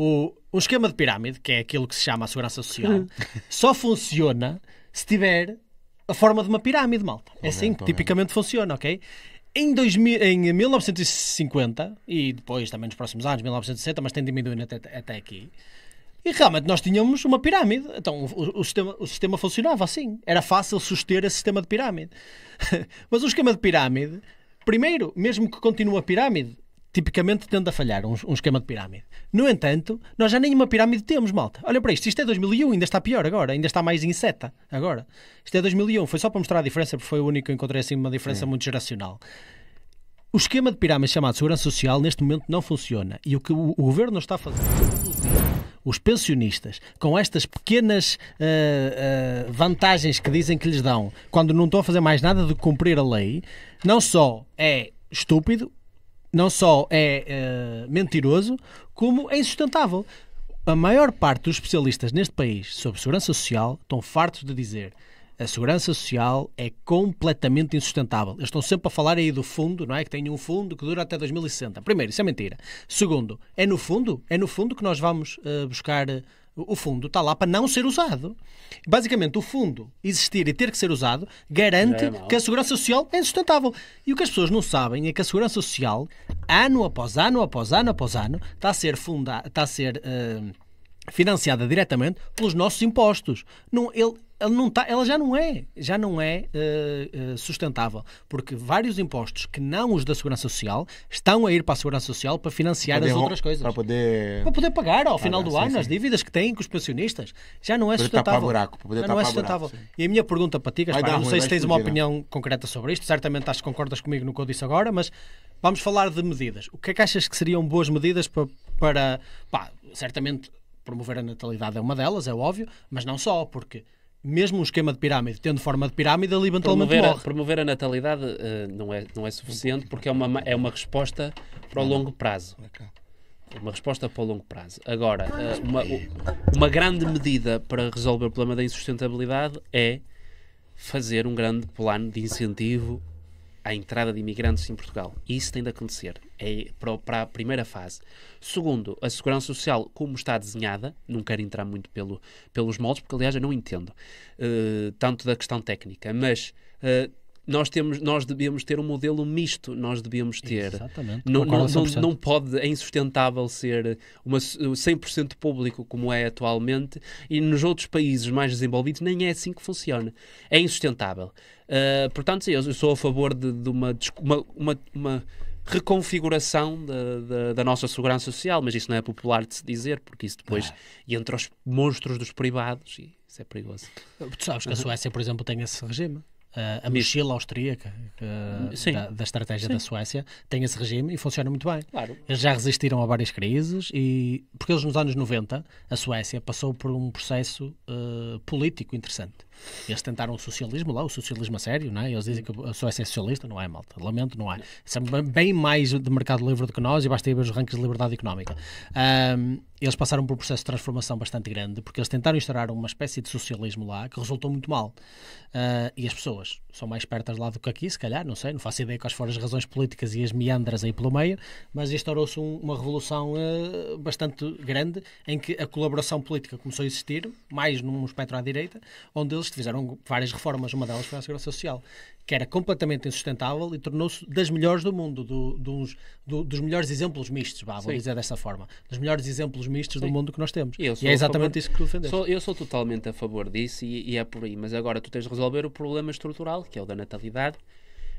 o, o esquema de pirâmide, que é aquilo que se chama a segurança social, só funciona se tiver a forma de uma pirâmide, malta. É assim que tipicamente funciona, ok? Em, 2000, em 1950, e depois também nos próximos anos, 1960, mas tem diminuído até, até aqui, e realmente nós tínhamos uma pirâmide. Então o, o, sistema, o sistema funcionava assim. Era fácil suster esse sistema de pirâmide. mas o esquema de pirâmide, primeiro, mesmo que continue a pirâmide, tipicamente tende a falhar um, um, esquema de pirâmide. No entanto, nós já nenhuma pirâmide temos, malta. Olha para isto, isto é 2001, ainda está pior agora, ainda está mais inseta agora. Isto é 2001, foi só para mostrar a diferença, porque foi o único que encontrei assim uma diferença Sim. muito geracional. O esquema de pirâmide chamado Segurança Social neste momento não funciona e o que o, o governo está a fazer é os pensionistas com estas pequenas uh, uh, vantagens que dizem que lhes dão quando não estão a fazer mais nada do que cumprir a lei, não só é estúpido, não só é uh, mentiroso, como é insustentável. A maior parte dos especialistas neste país sobre segurança social estão fartos de dizer a segurança social é completamente insustentável. Eles estão sempre a falar aí do fundo, não é? Que tem um fundo que dura até 2060. Primeiro, isso é mentira. Segundo, é no fundo, é no fundo que nós vamos uh, buscar eh, o fundo está lá para não ser usado. Basicamente, o fundo existir e ter que ser usado garante é que a segurança social é insustentável. E o que as pessoas não sabem é que a segurança social, ano após ano, após ano, após ano, está a ser fundada, está a ser. Uh, financiada diretamente pelos nossos impostos. Não, ele, ela, não tá, ela já não é, já não é uh, uh, sustentável, porque vários impostos que não os da Segurança Social estão a ir para a Segurança Social para financiar as outras coisas. Para poder, para poder pagar ao final ah, do sim, ano sim. as dívidas que têm com os pensionistas. Já não é poder sustentável. Buraco, já não é sustentável. Buraco, e a minha pergunta para ti, Gaspar, não sei se tens uma opinião concreta sobre isto, certamente acho que concordas comigo no que eu disse agora, mas vamos falar de medidas. O que é que achas que seriam boas medidas para, para pá, certamente promover a natalidade é uma delas, é óbvio, mas não só, porque mesmo um esquema de pirâmide, tendo forma de pirâmide, ali eventualmente promover morre. A, promover a natalidade uh, não, é, não é suficiente porque é uma, é, é uma resposta para o longo prazo. Eh, uma resposta para o longo prazo. Agora, uh, uma, uma grande medida para resolver o problema da insustentabilidade é fazer um grande plano de incentivo à entrada de imigrantes em Portugal. Isso tem de acontecer é para a primeira fase. Segundo, a segurança social, como está desenhada, não quero entrar muito pelo, pelos moldes, porque aliás eu não entendo uh, tanto da questão técnica, mas uh, nós, temos, nós devíamos ter um modelo misto, nós devíamos ter. Exatamente. Não, não, não, pode, é insustentável ser uma, 100% público como é atualmente e nos outros países mais desenvolvidos nem é assim que funciona. É insustentável. Uh, portanto, sim, eu sou a favor de, de uma, uma, uma reconfiguração da, da, da, nossa segurança social, mas isso não é popular de se dizer, porque isso depois ah. entra os monstros dos privados e isso é perigoso. Tu sabes que a Suécia, por exemplo, tem esse regime. Uh, a mochila austríaca uh, da, da, estratégia Sim. da Suécia tem esse regime e funciona muito bem. Claro. Eles já resistiram a várias crises e porque eles nos anos 90 a Suécia passou por um processo uh, político interessante. Eles tentaram o socialismo lá, o socialismo a sério, não é? Eles dizem que a Suécia é socialista, não é, malta? Lamento, não é. São bem mais de mercado livre do que nós e basta ir ver os rankings de liberdade económica. Um, eles passaram por um processo de transformação bastante grande, porque eles tentaram instaurar uma espécie de socialismo lá que resultou muito mal. Uh, e as pessoas são mais espertas lá do que aqui, se calhar, não sei, não faço ideia quais foram as razões políticas e as meandras aí pelo meio, mas instaurou-se um, uma revolução uh, bastante grande em que a colaboração política começou a existir, mais num espectro à direita, onde eles fizeram várias reformas, uma delas foi a Segurança Social, que era completamente insustentável e tornou-se das melhores do mundo, do, dos, do, dos melhores exemplos mistos, vá, vou Sim. dizer dessa forma, dos melhores exemplos mistos Sim. do mundo que nós temos. E é exatamente favor, isso que tu defendes. Sou, eu sou totalmente a favor disso e, e, é por aí. Mas agora tu tens de resolver o problema estrutural, que é o da natalidade.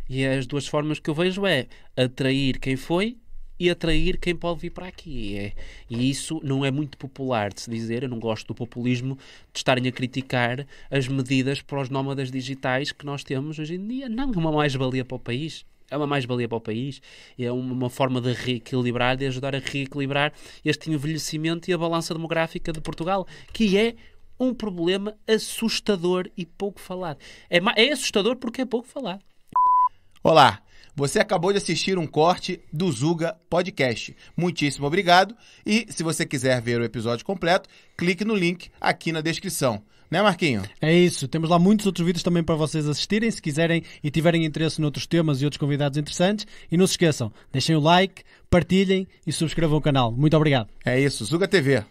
E as duas formas que eu vejo é atrair quem foi e atrair quem pode vir para aqui. e é, isso não é muito popular de se dizer. Eu não gosto do populismo de estarem a criticar as medidas para os nómadas digitais que nós temos hoje em dia. Não é uma mais-valia para o país é uma mais-valia para o país, é uma forma de reequilibrar, de ajudar a reequilibrar este envelhecimento e a balança demográfica de Portugal, que é um problema assustador e pouco falado. É, é assustador porque é pouco falado. Olá, você acabou de assistir um corte do Zuga Podcast. Muitíssimo obrigado e se você quiser ver o episódio completo, clique no link aqui na descrição. Né, Marquinho? É isso. Temos lá muitos outros vídeos também para vocês assistirem, se quiserem e tiverem interesse noutros temas e outros convidados interessantes. E não se esqueçam, deixem o like, partilhem e subscrevam o canal. Muito obrigado. É isso. Zuga TV.